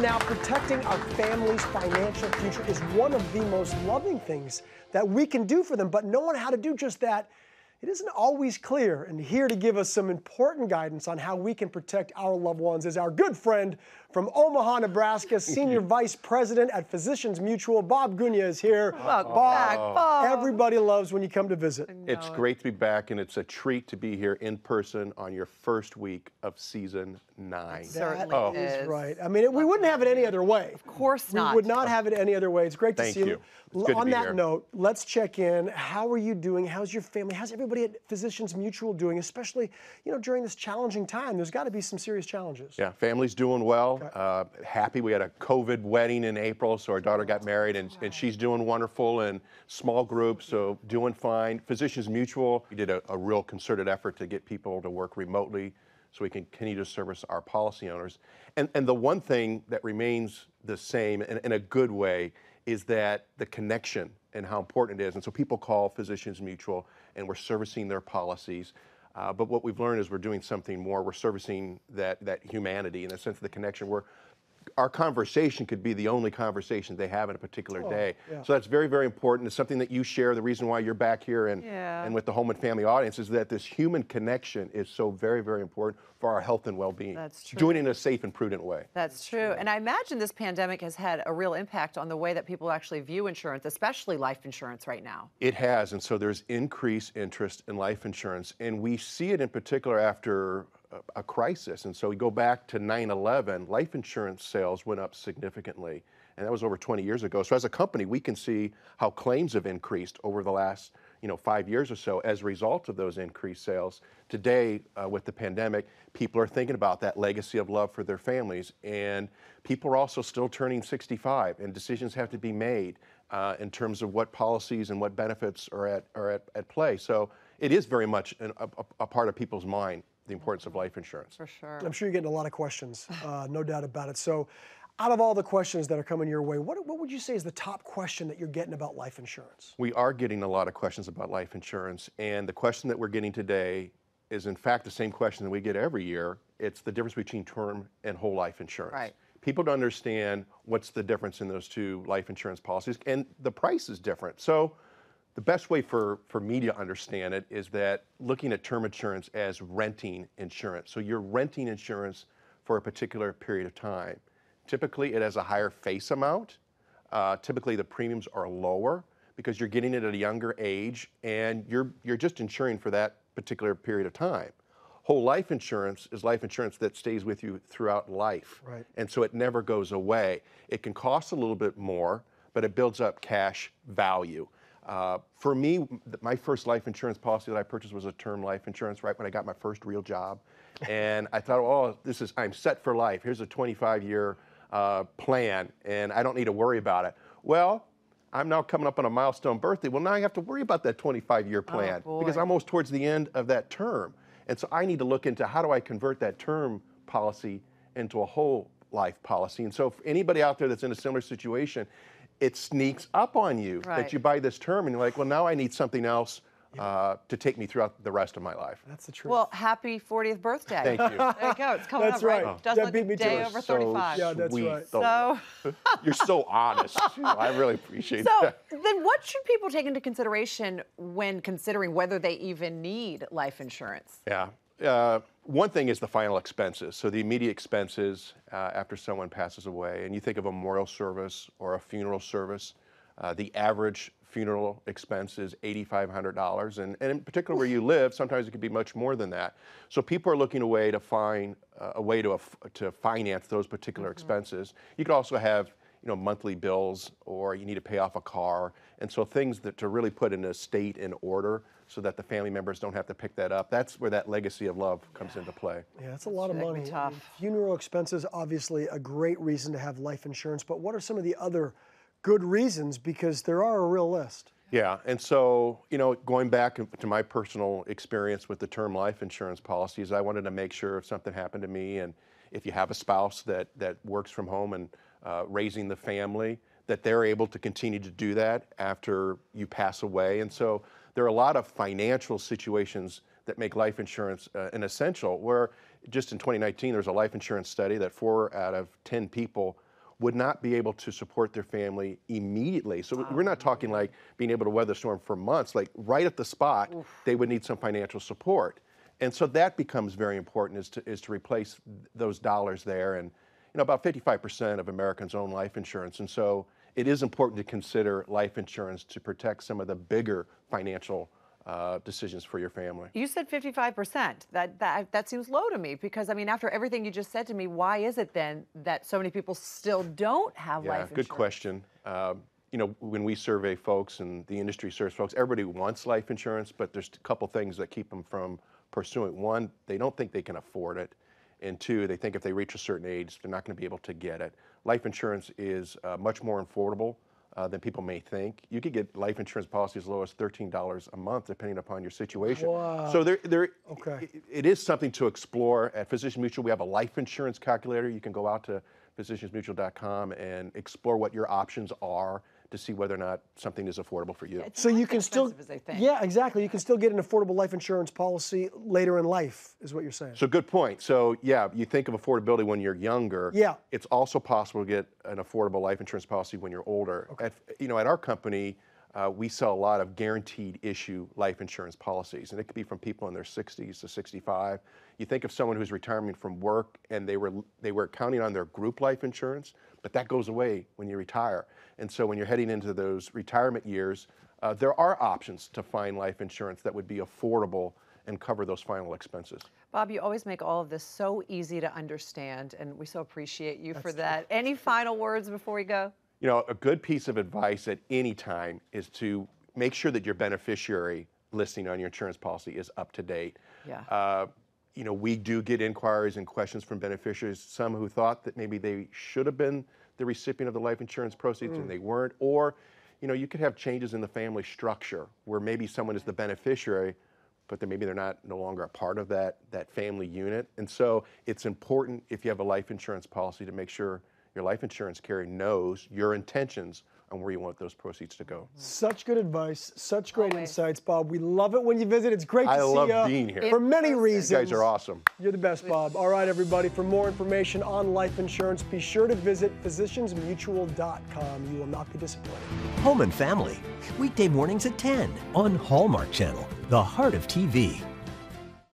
Now, protecting our family's financial future is one of the most loving things that we can do for them, but knowing how to do just that, it isn't always clear. And here to give us some important guidance on how we can protect our loved ones is our good friend from Omaha, Nebraska, Senior Vice President at Physicians Mutual, Bob Gunya is here. Welcome Bob, Bob. Everybody loves when you come to visit. It's great to be back, and it's a treat to be here in person on your first week of season nine. That Certainly oh. is right. I mean, it, we wouldn't have it any other way. Of course not. We would not have it any other way. It's great to Thank see you. you. on that here. note, let's check in. How are you doing? How's your family? How's everybody at Physicians Mutual doing? Especially, you know, during this challenging time, there's got to be some serious challenges. Yeah, family's doing well. Uh, happy. We had a COVID wedding in April, so our daughter got married, and, and she's doing wonderful in small groups, so doing fine. Physicians Mutual, we did a, a real concerted effort to get people to work remotely so we can continue to service our policy owners. And, and the one thing that remains the same in, in a good way is that the connection and how important it is. And so people call Physicians Mutual, and we're servicing their policies. Uh, but what we've learned is we're doing something more. We're servicing that, that humanity in the sense of the connection. We're our conversation could be the only conversation they have in a particular oh, day. Yeah. So that's very, very important. It's something that you share. The reason why you're back here and, yeah. and with the home and family audience is that this human connection is so very, very important for our health and well-being. That's true. Doing it in a safe and prudent way. That's true. And I imagine this pandemic has had a real impact on the way that people actually view insurance, especially life insurance right now. It has. And so there's increased interest in life insurance. And we see it in particular after a crisis. And so we go back to 9-11, life insurance sales went up significantly. And that was over 20 years ago. So as a company, we can see how claims have increased over the last you know, five years or so as a result of those increased sales. Today, uh, with the pandemic, people are thinking about that legacy of love for their families. And people are also still turning 65, and decisions have to be made uh, in terms of what policies and what benefits are at, are at, at play. So it is very much an, a, a part of people's mind the importance of life insurance. For sure. I'm sure you're getting a lot of questions, uh, no doubt about it. So, out of all the questions that are coming your way, what, what would you say is the top question that you're getting about life insurance? We are getting a lot of questions about life insurance, and the question that we're getting today is, in fact, the same question that we get every year. It's the difference between term and whole life insurance. Right. People don't understand what's the difference in those two life insurance policies, and the price is different. So, the best way for, for me to understand it is that looking at term insurance as renting insurance. So you're renting insurance for a particular period of time. Typically, it has a higher face amount. Uh, typically, the premiums are lower because you're getting it at a younger age and you're, you're just insuring for that particular period of time. Whole life insurance is life insurance that stays with you throughout life. Right. And so it never goes away. It can cost a little bit more, but it builds up cash value. Uh, for me, my first life insurance policy that I purchased was a term life insurance right when I got my first real job. and I thought, oh, this is, I'm set for life. Here's a 25 year uh, plan, and I don't need to worry about it. Well, I'm now coming up on a milestone birthday. Well, now I have to worry about that 25 year oh, plan oh, because I'm almost towards the end of that term. And so I need to look into how do I convert that term policy into a whole life policy. And so, for anybody out there that's in a similar situation, it sneaks up on you right. that you buy this term and you're like, well, now I need something else. Yeah. Uh, to take me throughout the rest of my life. That's the truth. Well, happy 40th birthday. Thank you. there you go. It's coming that's up, right? right. Oh. that beat me day to it. so Yeah, that's sweet, right. So you're so honest. I really appreciate so, that. So then, what should people take into consideration when considering whether they even need life insurance? Yeah uh, one thing is the final expenses. So the immediate expenses uh, after someone passes away, and you think of a memorial service or a funeral service, uh, the average funeral expense is $8,500. And, and in particular where you live, sometimes it can be much more than that. So people are looking a way to find uh, a way to, uh, to finance those particular mm -hmm. expenses. You could also have you know, monthly bills or you need to pay off a car. And so things that to really put in a state in order so that the family members don't have to pick that up. That's where that legacy of love comes yeah. into play. Yeah, that's a lot of money. Tough. Funeral expenses, obviously a great reason to have life insurance, but what are some of the other good reasons? Because there are a real list. Yeah, and so, you know, going back to my personal experience with the term life insurance policies, I wanted to make sure if something happened to me and if you have a spouse that, that works from home and uh, raising the family, that they're able to continue to do that after you pass away. And so there are a lot of financial situations that make life insurance uh, an essential. Where just in 2019, there's a life insurance study that four out of 10 people would not be able to support their family immediately. So wow. we're not talking like being able to weather the storm for months, like right at the spot, Oof. they would need some financial support. And so that becomes very important is to, is to replace those dollars there and you know, about 55% of Americans own life insurance. And so it is important to consider life insurance to protect some of the bigger financial uh, decisions for your family. You said 55%. That, that, that seems low to me because, I mean, after everything you just said to me, why is it then that so many people still don't have yeah, life insurance? Good question. Um, you know, when we survey folks and the industry surveys folks, everybody wants life insurance, but there's a couple things that keep them from pursuing. One, they don't think they can afford it. And two, they think if they reach a certain age, they're not going to be able to get it. Life insurance is uh, much more affordable uh, than people may think. You could get life insurance policies as low as $13 a month, depending upon your situation. Wow. So there, there, okay. It, it is something to explore. At Physician Mutual, we have a life insurance calculator. You can go out to physiciansmutual.com and explore what your options are to see whether or not something is affordable for you. It's so you can still, yeah, exactly. You can still get an affordable life insurance policy later in life, is what you're saying. So good point. So yeah, you think of affordability when you're younger. Yeah. It's also possible to get an affordable life insurance policy when you're older. Okay. At, you know, at our company, uh, we sell a lot of guaranteed issue life insurance policies. And it could be from people in their 60s to 65. You think of someone who's retiring from work and they were, they were counting on their group life insurance, but that goes away when you retire. And so when you're heading into those retirement years, uh, there are options to find life insurance that would be affordable and cover those final expenses. Bob, you always make all of this so easy to understand, and we so appreciate you That's for that. True. Any final words before we go? you know, a good piece of advice at any time is to make sure that your beneficiary listing on your insurance policy is up to date. Yeah. Uh, you know, we do get inquiries and questions from beneficiaries, some who thought that maybe they should have been the recipient of the life insurance proceeds mm. and they weren't, or, you know, you could have changes in the family structure where maybe someone is the beneficiary, but then maybe they're not no longer a part of that that family unit. And so it's important if you have a life insurance policy to make sure your life insurance carrier knows your intentions on where you want those proceeds to go. Such good advice, such great Always. insights, Bob. We love it when you visit. It's great to I see you. I love being here. For many reasons. You guys are awesome. You're the best, Bob. All right, everybody. For more information on life insurance, be sure to visit physiciansmutual.com. You will not be disappointed. Home and Family, weekday mornings at 10 on Hallmark Channel, the heart of TV.